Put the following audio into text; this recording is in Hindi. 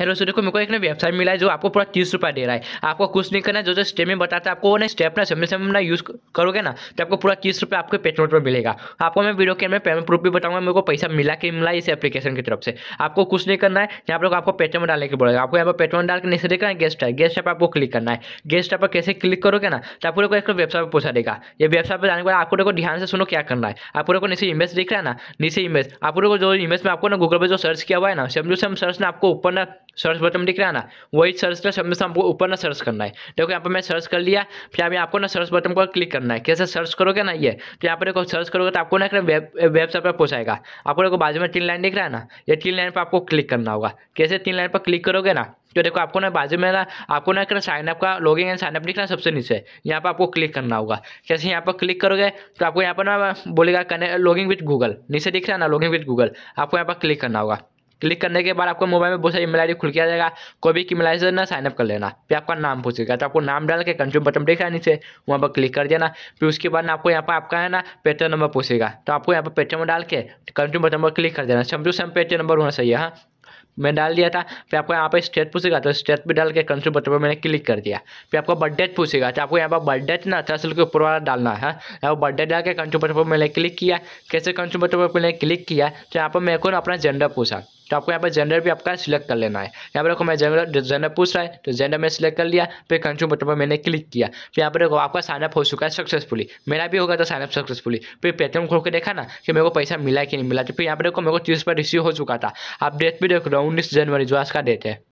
हेलो सो देखो मेरे को एक ना वेबसाइट मिला है जो आपको पूरा तीस रुपया दे रहा है आपको कुछ नहीं करना जो जो स्टेप में बताता है आपको वो ना स्टेप ना समय समय ना यूज़ करोगे ना तो आपको पूरा तीस रुपया आपके पेट्रोल पर मिलेगा आपको मैं वीडियो के में पेमेंट प्रूफ भी बताऊंगा मेरे को पैसा मिला कि मिला इस एप्लीकेशन की तरफ से आपको कुछ नहीं करना है यहाँ पर आपको पेट्रोल डालने की बोलेगा आपको यहाँ पर पेट्रोल डाल के नीचे देखना है गेस्ट है गेस्ट ऐप आपको क्लिक करना है गेस्ट ऐप पर कैसे क्लिक करोगे ना तो आप लोग एक वेबसाइट पर पूछा देगा ये वेबसाइट पर जाने के बाद आपको देखो ध्यान से सुनो क्या करना है आप लोग को नीचे इमेज दिख रहा है ना नीचे इमेज आप को जो इमेज में आपको ना गूगल पर जो सर्च किया हुआ है ना समझो से सर्च ना आपको ऊपर ना सर्च बटन दिख रहा है ना वही सर्च का शब्द से हमको ऊपर ना सर्च करना है देखो यहाँ पर मैं सर्च कर लिया फिर अभी आपको ना सर्च बटन को क्लिक करना है कैसे सर्च करोगे ना ये तो यहाँ पर देखो सर्च करोगे तो आपको ना वेब वेबसाइट पर पहुँचाएगा आपको देखो बाजू में तीन लाइन दिख रहा है ना ये तीन लाइन पर आपको क्लिक करना होगा कैसे तीन लाइन पर क्लिक करोगे ना तो देखो आपको ना बाजू में ना आपको ना एक साइनअप का लॉगिंग एंड साइनअप दिख रहा है सबसे नीचे यहाँ पर आपको क्लिक करना होगा कैसे यहाँ पर क्लिक करोगे तो आपको यहाँ पर ना बोलेगा कनेक्ट लॉगिंग विथ गूगल नीचे दिख रहा है ना लॉगिंग विथ गूगल आपको यहाँ पर क्लिक करना होगा क्लिक करने के बाद आपको मोबाइल में बहुत सारी ईमेल आई खुल किया जाएगा कोई भी ईमेल आई से ना साइनअप कर लेना फिर आपका नाम पूछेगा तो आपको नाम डाल के कंट्री बटन देख रहा नीचे वहाँ पर क्लिक कर देना फिर उसके बाद आपको यहाँ पर आपका है ना पेटर नंबर पूछेगा तो आपको यहाँ पर पेटर में डाल के कंट्री बटन पर क्लिक कर देना टू सेम पेटर नंबर होना चाहिए हाँ मैं डाल दिया था फिर आपको यहाँ पे स्टेट पूछेगा तो स्टेट भी डाल के कंट्री बटन पर मैंने क्लिक कर दिया फिर आपको बर्थडेट पूछेगा तो आपको यहाँ पर बर्थडेट ना दरअसल के ऊपर वाला डालना है हाँ। यहाँ बर्थडे डाल के कंट्री बटन पर मैंने क्लिक किया कैसे कंट्री बटन पर मैंने क्लिक किया तो यहाँ पर मेरे को अपना जेंडर पूछा तो आपको यहाँ पर जेंडर भी आपका सिलेक्ट कर लेना है यहाँ पर देखो मैं जेंडर जेंडर पूछ रहा है तो जेंडर मैं सिलेक्ट कर लिया फिर कंज्यूम बटन पर मैंने क्लिक किया फिर तो यहाँ पर देखो आपका साइनअप हो चुका है सक्सेसफुली मेरा भी होगा तो साइनअप सक्सेसफुली फिर पेटीएम खोल के देखा ना कि मेरे को पैसा मिला कि नहीं मिला तो फिर यहाँ पर देखो मेरे को तीस पर रिसीव हो चुका था आप डेट भी देख रहे हो उन्नीस जनवरी जो आज का डेट है